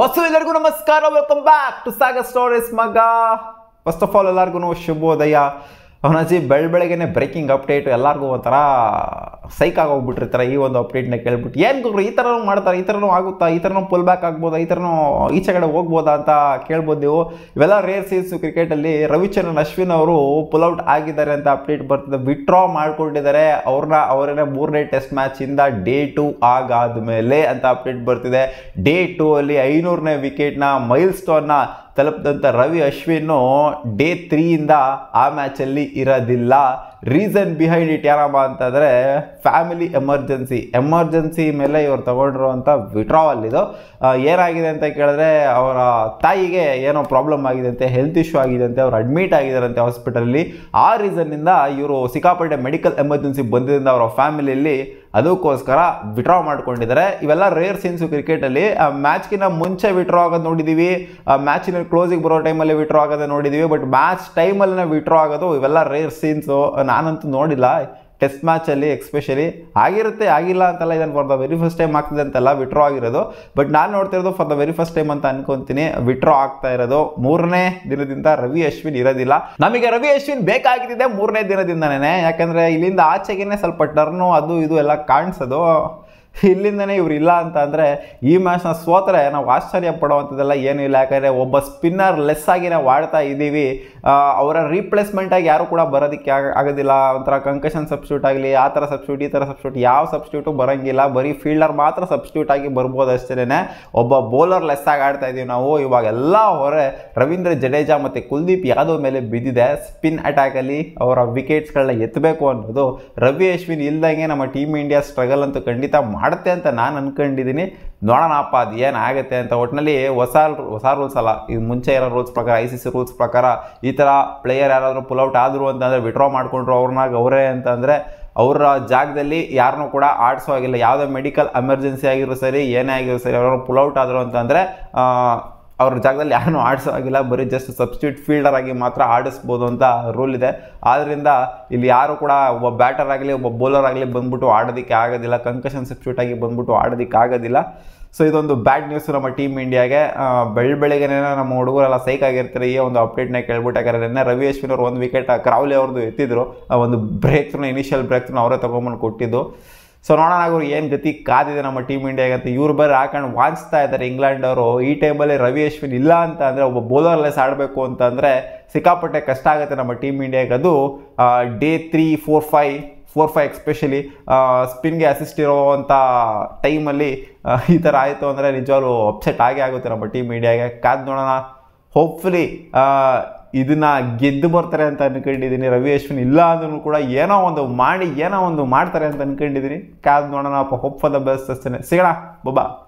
ಹೊಸ ಎಲ್ಲರಿಗೂ ನಮಸ್ಕಾರ welcome back to Sagar stories ಮಗ ಫಸ್ಟ್ ಆಫ್ ಆಲ್ ಎಲ್ಲರಿಗೂ ಶುಭೋದಯ ಅವನಾಜಿ ಬೆಳ ಬೆಳಗ್ಗೆ ಬ್ರೇಕಿಂಗ್ ಅಪ್ಡೇಟ್ ಎಲ್ಲರಿಗೂ ಒಂಥರ ಸೈಕ್ ಆಗೋಗ್ಬಿಟ್ಟಿರ್ತಾರೆ ಈ ಒಂದು ಅಪ್ಡೇಟ್ನ ಕೇಳ್ಬಿಟ್ಟು ಏನು ಗುರು ಈ ಥರನೂ ಮಾಡ್ತಾರೆ ಈ ಥರನೂ ಆಗುತ್ತಾ ಈ ಥರನೂ ಪುಲ್ ಬ್ಯಾಕ್ ಆಗ್ಬೋದಾ ಈ ಥರನೂ ಈಚೆ ಕಡೆ ಹೋಗ್ಬೋದಾ ಅಂತ ಕೇಳ್ಬೋದು ನೀವು ಇವೆಲ್ಲ ರೇರ್ ಸೀಸು ಕ್ರಿಕೆಟಲ್ಲಿ ರವಿಚಂದ್ರನ್ ಅಶ್ವಿನ್ ಅವರು ಪುಲ್ ಔಟ್ ಆಗಿದ್ದಾರೆ ಅಂತ ಅಪ್ಡೇಟ್ ಬರ್ತಿದೆ ವಿತ್ಡ್ರಾ ಮಾಡಿಕೊಂಡಿದ್ದಾರೆ ಅವ್ರನ್ನ ಅವರೇನೆ ಮೂರನೇ ಟೆಸ್ಟ್ ಮ್ಯಾಚಿಂದ ಡೇ ಟು ಆಗಾದ ಮೇಲೆ ಅಂತ ಅಪ್ಡೇಟ್ ಬರ್ತಿದೆ ಡೇ ಟೂ ಅಲ್ಲಿ ಐನೂರನೇ ವಿಕೆಟ್ನ ಮೈಲ್ ಸ್ಟೋನ್ನ ತಲುಪಿದಂಥ ರವಿ ಅಶ್ವಿನ್ನು ಡೇ ತ್ರೀಯಿಂದ ಆ ಮ್ಯಾಚಲ್ಲಿ ಇರೋದಿಲ್ಲ ರೀಸನ್ ಬಿಹೈಂಡ್ ಇಟ್ ಏನಪ್ಪ ಅಂತಂದರೆ ಫ್ಯಾಮಿಲಿ ಎಮರ್ಜೆನ್ಸಿ ಎಮರ್ಜೆನ್ಸಿ ಮೇಲೆ ಇವರು ತೊಗೊಂಡಿರುವಂಥ ವಿಡ್ರಾವಲ್ ಇದು ಏನಾಗಿದೆ ಅಂತ ಕೇಳಿದ್ರೆ ಅವರ ತಾಯಿಗೆ ಏನೋ ಪ್ರಾಬ್ಲಮ್ ಆಗಿದೆ ಅಂತೆ ಹೆಲ್ತ್ ಇಶ್ಯೂ ಆಗಿದೆ ಅಂತೆ ಅವ್ರು ಅಡ್ಮಿಟ್ ಆಗಿದ್ದಾರಂತೆ ಹಾಸ್ಪಿಟಲಲ್ಲಿ ಆ ರೀಸನ್ನಿಂದ ಇವರು ಸಿಕ್ಕಾಪಟ್ಟೆ ಮೆಡಿಕಲ್ ಎಮರ್ಜೆನ್ಸಿ ಬಂದಿದ್ದರಿಂದ ಅವರ ಫ್ಯಾಮಿಲಿಯಲ್ಲಿ ಅದಕ್ಕೋಸ್ಕರ ವಿಡ್ರಾ ಮಾಡ್ಕೊಂಡಿದ್ದಾರೆ ಇವೆಲ್ಲ ರೇರ್ ಸೀನ್ಸು ಕ್ರಿಕೆಟಲ್ಲಿ ಮ್ಯಾಚ್ಗಿನ ಮುಂಚೆ ವಿಡ್ರಾ ಆಗೋದು ನೋಡಿದ್ದೀವಿ ಮ್ಯಾಚಿನ ಕ್ಲೋಸಿಗೆ ಬರೋ ಟೈಮಲ್ಲಿ ವಿಡ್ರಾ ಆಗೋದು ನೋಡಿದ್ದೀವಿ ಬಟ್ ಮ್ಯಾಚ್ ಟೈಮಲ್ಲಿ ವಿಡ್ರಾ ಆಗೋದು ಇವೆಲ್ಲ ರೇರ್ ಸೀನ್ಸು ನಾನಂತೂ ನೋಡಿಲ್ಲ ಟೆಸ್ಟ್ ಮ್ಯಾಚಲ್ಲಿ ಎಕ್ಸ್ಪೆಷಲಿ ಆಗಿರುತ್ತೆ ಆಗಿಲ್ಲ ಅಂತೆಲ್ಲ ಇದನ್ನು for the very first time ಆಗ್ತಿದೆ ಅಂತಲ್ಲ ವಿಡ್ರಾ ಆಗಿರೋದು ಬಟ್ ನಾನು ನೋಡ್ತಿರೋದು for the very first time ಅಂತ ಅನ್ಕೊಂತೀನಿ ವಿಡ್ರಾ ಆಗ್ತಾ ಇರೋದು ಮೂರನೇ ದಿನದಿಂದ ರವಿ ಅಶ್ವಿನ್ ಇರೋದಿಲ್ಲ ನಮಗೆ ರವಿ ಅಶ್ವಿನ್ ಬೇಕಾಗಿದ್ದಿದೆ ಮೂರನೇ ದಿನದಿಂದನೇ ಯಾಕಂದರೆ ಇಲ್ಲಿಂದ ಆಚೆಗೇನೆ ಸ್ವಲ್ಪ ಟರ್ನು ಅದು ಇದು ಎಲ್ಲ ಕಾಣಿಸೋದು ಇಲ್ಲಿಂದನೇ ಇವ್ರು ಇಲ್ಲ ಅಂತ ಅಂದರೆ ಈ ಮ್ಯಾಚ್ನ ಸೋತರೆ ನಾವು ಆಶ್ಚರ್ಯ ಪಡುವಂಥದ್ದೆಲ್ಲ ಏನೂ ಇಲ್ಲ ಯಾಕಂದರೆ ಒಬ್ಬ ಸ್ಪಿನ್ನರ್ ಲೆಸ್ ಆಗಿ ನಾವು ಆಡ್ತಾ ಇದ್ದೀವಿ ಅವರ ರೀಪ್ಲೇಸ್ಮೆಂಟಾಗಿ ಯಾರೂ ಕೂಡ ಬರೋದಕ್ಕೆ ಆಗೋದಿಲ್ಲ ಒಂಥರ ಕಂಕಷನ್ ಸಬ್ಸ್ಟ್ಯೂಟ್ ಆಗಲಿ ಆ ಥರ ಸಬ್ಸ್ಟ್ಯೂಟ್ ಈ ಥರ ಸಬ್ಸ್ಟ್ಯೂಟ್ ಯಾವ ಸಬ್ಸ್ಟ್ಯೂಟು ಬರೋಂಗಿಲ್ಲ ಬರೀ ಫೀಲ್ಡರ್ ಮಾತ್ರ ಸಬ್ಸ್ಟ್ಯೂಟ್ ಆಗಿ ಬರ್ಬೋದು ಅಷ್ಟೇ ಒಬ್ಬ ಬೌಲರ್ ಲೆಸ್ ಆಗಿ ಆಡ್ತಾ ಇದ್ದೀವಿ ನಾವು ಇವಾಗೆಲ್ಲ ಹೊರೆ ರವೀಂದ್ರ ಜಡೇಜಾ ಮತ್ತು ಕುಲ್ದೀಪ್ ಯಾದವ್ ಮೇಲೆ ಬಿದ್ದಿದೆ ಸ್ಪಿನ್ ಅಟ್ಯಾಕಲ್ಲಿ ಅವರ ವಿಕೆಟ್ಸ್ಗಳನ್ನ ಎತ್ತಬೇಕು ಅನ್ನೋದು ರವಿ ಅಶ್ವಿನ್ ಇಲ್ದಂಗೆ ನಮ್ಮ ಟೀಮ್ ಇಂಡಿಯಾ ಸ್ಟ್ರಗಲ್ ಅಂತೂ ಖಂಡಿತ ಮಾಡುತ್ತೆ ಅಂತ ನಾನು ಅಂದ್ಕೊಂಡಿದ್ದೀನಿ ನೋಡೋಣಪ್ಪ ಅದು ಏನಾಗುತ್ತೆ ಅಂತ ಒಟ್ಟಿನಲ್ಲಿ ಹೊಸ ಹೊಸ ರೂಲ್ಸ್ ಅಲ್ಲ ಈ ಮುಂಚೆ ಇರೋ ರೂಲ್ಸ್ ಪ್ರಕಾರ ಐ ಸಿ ಸಿ ರೂಲ್ಸ್ ಪ್ರಕಾರ ಈ ಥರ ಪ್ಲೇಯರ್ ಯಾರಾದರೂ ಪುಲ್ಔಟ್ ಆದರು ಅಂತಂದರೆ ವಿಡ್ರಾ ಮಾಡಿಕೊಂಡ್ರು ಅವ್ರನ್ನಾಗ ಅವರೇ ಅಂತಂದರೆ ಅವರ ಜಾಗದಲ್ಲಿ ಯಾರನ್ನೂ ಕೂಡ ಆಡಿಸೋ ಆಗಿಲ್ಲ ಯಾವುದೇ ಮೆಡಿಕಲ್ ಎಮರ್ಜೆನ್ಸಿ ಆಗಿರೋ ಸರಿ ಏನೇ ಆಗಿರೋ ಸರಿ ಅವ್ರನ್ನ ಪುಲ್ಔಟ್ ಆದರು ಅಂತಂದರೆ ಅವ್ರ ಜಾಗದಲ್ಲಿ ಯಾರನ್ನೂ ಆಗಿಲ್ಲ ಬರೀ ಜಸ್ಟ್ ಸಬ್ಸ್ಟ್ಯೂಟ್ ಫೀಲ್ಡರ್ ಆಗಿ ಮಾತ್ರ ಆಡಿಸ್ಬೋದು ಅಂತ ರೂಲ್ ಇದೆ ಆದ್ದರಿಂದ ಇಲ್ಲಿ ಯಾರು ಕೂಡ ಒಬ್ಬ ಬ್ಯಾಟರ್ ಆಗಲಿ ಒಬ್ಬ ಬೌಲರ್ ಆಗಲಿ ಬಂದ್ಬಿಟ್ಟು ಆಡೋದಕ್ಕೆ ಆಗೋದಿಲ್ಲ ಕಂಕಷನ್ ಸಬ್ಸ್ಟ್ಯೂಟ್ ಆಗಿ ಬಂದ್ಬಿಟ್ಟು ಆಡೋದಕ್ಕೆ ಆಗೋದಿಲ್ಲ ಸೊ ಇದೊಂದು ಬ್ಯಾಡ್ ನ್ಯೂಸ್ ನಮ್ಮ ಟೀಮ್ ಇಂಡಿಯಾಗೆ ಬೆಳ್ ನಮ್ಮ ಹುಡುಗರೆಲ್ಲ ಸೈಕ್ ಆಗಿರ್ತಾರೆ ಈ ಒಂದು ಅಪ್ಡೇಟ್ನ ಕೇಳ್ಬಿಟ್ಟು ನಿನ್ನೆ ರವಿ ಅಶ್ವಿನ್ ಅವರು ಒಂದು ವಿಕೆಟ್ ಕ್ರಾವ್ಲಿ ಅವ್ರದ್ದು ಎತ್ತಿದ್ರು ಒಂದು ಬ್ರೇಕ್ ಇನಿಷಿಯಲ್ ಬ್ರೇಕ್ ಅವರೇ ತೊಗೊಂಬಂದು ಕೊಟ್ಟಿದ್ದು ಸೊ ನೋಡೋಣ ಅವ್ರು ಏನು ಗತಿ ಕಾದಿದೆ ನಮ್ಮ ಟೀಮ್ ಇಂಡಿಯಾಗೆ ಅಂತ ಇವ್ರು ಬರೀ ಹಾಕೊಂಡು ವಾಂಚ್ತಾ ಇದ್ದಾರೆ ಇಂಗ್ಲೆಂಡ್ ಅವರು ಈ ಟೈಮಲ್ಲಿ ರವಿ ಅಶ್ವಿನ್ ಇಲ್ಲ ಅಂತ ಅಂದರೆ ಒಬ್ಬ ಬೌಲರ್ಲೆಸ್ ಆಡಬೇಕು ಅಂತಂದರೆ ಸಿಕ್ಕಾಪಟ್ಟೆ ಕಷ್ಟ ಆಗುತ್ತೆ ನಮ್ಮ ಟೀಮ್ ಇಂಡಿಯಾಗೆ ಅದು day three four five four five especially ಸ್ಪಿನ್ಗೆ ಅಸಿಸ್ಟ್ ಇರೋವಂಥ ಟೈಮಲ್ಲಿ ಈ ಥರ ಆಯಿತು ಅಂದರೆ ನಿಜವಾಗ್ಲೂ ಅಪ್ಸೆಟ್ ಆಗೇ ಆಗುತ್ತೆ ನಮ್ಮ ಟೀಮ್ ಇಂಡಿಯಾಗೆ ಕಾದು ನೋಡೋಣ ಹೋಪ್ಫುಲಿ ಇದನ್ನ ಗೆದ್ದು ಬರ್ತಾರೆ ಅಂತ ಅನ್ಕೊಂಡಿದ್ದೀನಿ ರವಿ ಅಶ್ವಿನ್ ಇಲ್ಲ ಅಂದ್ರೂ ಕೂಡ ಏನೋ ಒಂದು ಮಾಡಿ ಏನೋ ಒಂದು ಮಾಡ್ತಾರೆ ಅಂತ ಅನ್ಕೊಂಡಿದ್ದೀನಿ ಕಾದ್ ನೋಡೋಣ ಅಪ್ಪ ಫಾರ್ ಬೆಸ್ತೇನೆ ಬಬ್ಬಾ ಸಿಗೋಣ